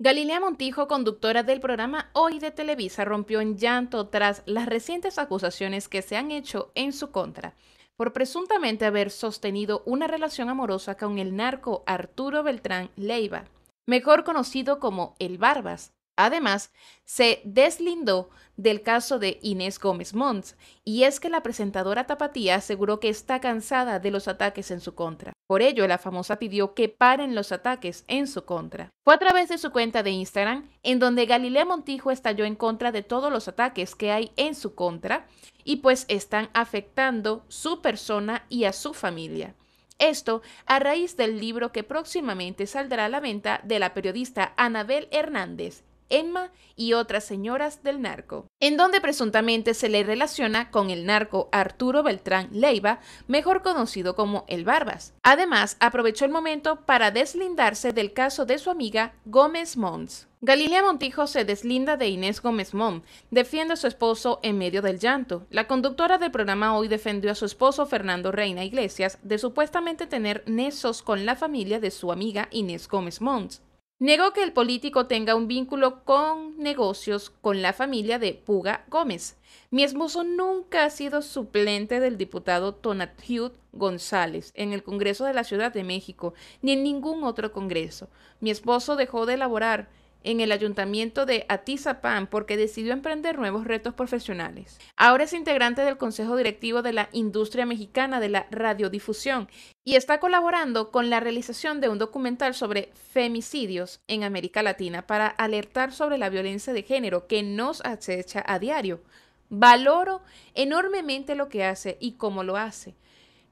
Galilea Montijo, conductora del programa Hoy de Televisa, rompió en llanto tras las recientes acusaciones que se han hecho en su contra por presuntamente haber sostenido una relación amorosa con el narco Arturo Beltrán Leiva, mejor conocido como El Barbas. Además, se deslindó del caso de Inés Gómez Monts, y es que la presentadora tapatía aseguró que está cansada de los ataques en su contra. Por ello, la famosa pidió que paren los ataques en su contra. Fue a través de su cuenta de Instagram en donde Galilea Montijo estalló en contra de todos los ataques que hay en su contra y pues están afectando su persona y a su familia. Esto a raíz del libro que próximamente saldrá a la venta de la periodista Anabel Hernández, Emma y otras señoras del narco, en donde presuntamente se le relaciona con el narco Arturo Beltrán Leiva, mejor conocido como El Barbas. Además, aprovechó el momento para deslindarse del caso de su amiga Gómez Mons. Galilea Montijo se deslinda de Inés Gómez Monts, defiende a su esposo en medio del llanto. La conductora del programa hoy defendió a su esposo Fernando Reina Iglesias de supuestamente tener nexos con la familia de su amiga Inés Gómez Monts negó que el político tenga un vínculo con negocios con la familia de Puga Gómez. Mi esposo nunca ha sido suplente del diputado Tonatiuh González en el Congreso de la Ciudad de México, ni en ningún otro Congreso. Mi esposo dejó de elaborar en el ayuntamiento de Atizapán porque decidió emprender nuevos retos profesionales. Ahora es integrante del Consejo Directivo de la Industria Mexicana de la Radiodifusión y está colaborando con la realización de un documental sobre femicidios en América Latina para alertar sobre la violencia de género que nos acecha a diario. Valoro enormemente lo que hace y cómo lo hace.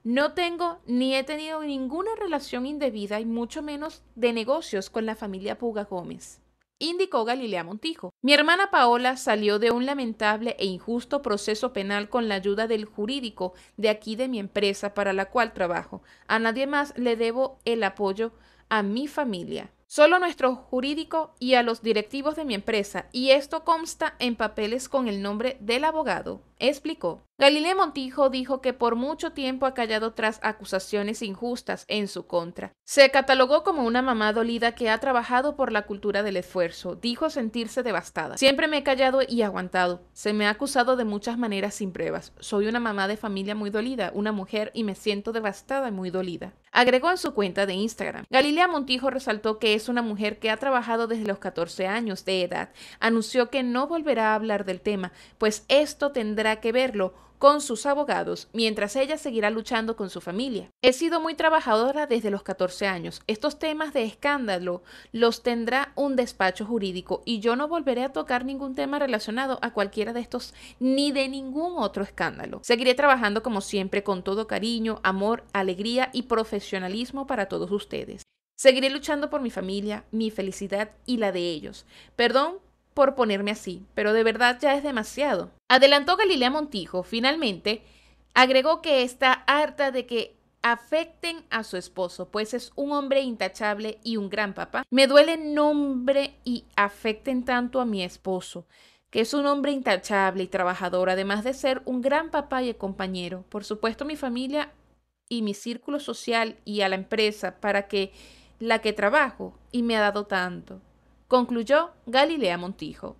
No tengo ni he tenido ninguna relación indebida y mucho menos de negocios con la familia Puga Gómez indicó Galilea Montijo. Mi hermana Paola salió de un lamentable e injusto proceso penal con la ayuda del jurídico de aquí de mi empresa para la cual trabajo. A nadie más le debo el apoyo a mi familia. Solo nuestro jurídico y a los directivos de mi empresa, y esto consta en papeles con el nombre del abogado explicó. Galilea Montijo dijo que por mucho tiempo ha callado tras acusaciones injustas en su contra. Se catalogó como una mamá dolida que ha trabajado por la cultura del esfuerzo. Dijo sentirse devastada. Siempre me he callado y aguantado. Se me ha acusado de muchas maneras sin pruebas. Soy una mamá de familia muy dolida, una mujer y me siento devastada y muy dolida. Agregó en su cuenta de Instagram. Galilea Montijo resaltó que es una mujer que ha trabajado desde los 14 años de edad. Anunció que no volverá a hablar del tema, pues esto tendrá que verlo con sus abogados, mientras ella seguirá luchando con su familia. He sido muy trabajadora desde los 14 años. Estos temas de escándalo los tendrá un despacho jurídico y yo no volveré a tocar ningún tema relacionado a cualquiera de estos ni de ningún otro escándalo. Seguiré trabajando como siempre con todo cariño, amor, alegría y profesionalismo para todos ustedes. Seguiré luchando por mi familia, mi felicidad y la de ellos. Perdón por ponerme así, pero de verdad ya es demasiado. Adelantó Galilea Montijo, finalmente, agregó que está harta de que afecten a su esposo, pues es un hombre intachable y un gran papá. Me duele nombre y afecten tanto a mi esposo, que es un hombre intachable y trabajador, además de ser un gran papá y compañero. Por supuesto, mi familia y mi círculo social y a la empresa para que la que trabajo y me ha dado tanto concluyó Galilea Montijo.